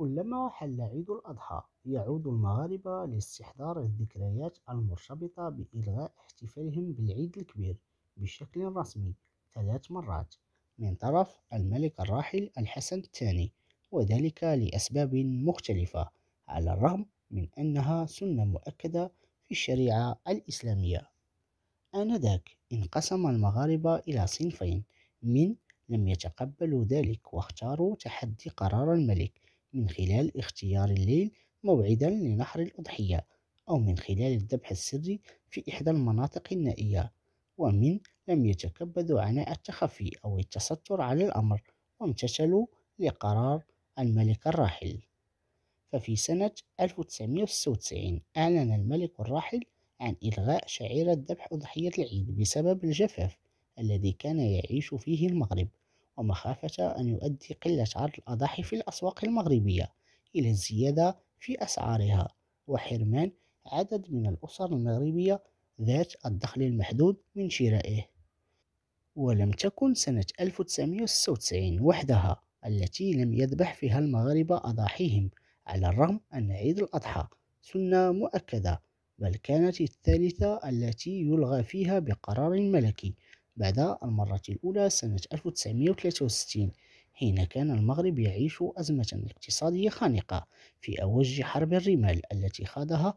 كلما حل عيد الأضحى يعود المغاربة لاستحضار الذكريات المرتبطة بإلغاء احتفالهم بالعيد الكبير بشكل رسمي ثلاث مرات من طرف الملك الراحل الحسن الثاني وذلك لأسباب مختلفة على الرغم من أنها سنة مؤكدة في الشريعة الإسلامية آنذاك انقسم المغاربة إلى صنفين من لم يتقبلوا ذلك واختاروا تحدي قرار الملك من خلال اختيار الليل موعدا لنحر الأضحية أو من خلال الذبح السري في إحدى المناطق النائية ومن لم يتكبدوا عناء التخفي أو التستر على الأمر وامتثلوا لقرار الملك الراحل ففي سنة 1996 أعلن الملك الراحل عن إلغاء شعيرة ذبح أضحية العيد بسبب الجفاف الذي كان يعيش فيه المغرب ومخافة أن يؤدي قلة عرض الأضاحي في الأسواق المغربية إلى الزيادة في أسعارها وحرمان عدد من الأسر المغربية ذات الدخل المحدود من شرائه ولم تكن سنة 1996 وحدها التي لم يذبح فيها المغاربة أضاحيهم على الرغم أن عيد الأضحى سنة مؤكدة بل كانت الثالثة التي يلغى فيها بقرار ملكي بعد المرة الأولى سنة 1963 حين كان المغرب يعيش أزمة اقتصادية خانقة في أوج حرب الرمال التي خاضها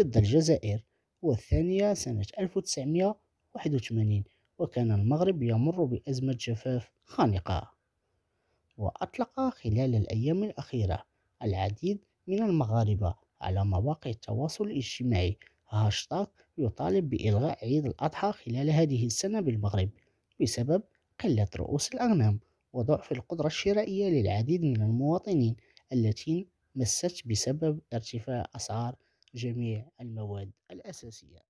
ضد الجزائر والثانية سنة 1981 وكان المغرب يمر بأزمة جفاف خانقة وأطلق خلال الأيام الأخيرة العديد من المغاربة على مواقع التواصل الاجتماعي هاشتاغ يطالب بإلغاء عيد الأضحى خلال هذه السنة بالمغرب بسبب قلة رؤوس الأغنام وضعف القدرة الشرائية للعديد من المواطنين التي مست بسبب ارتفاع أسعار جميع المواد الأساسية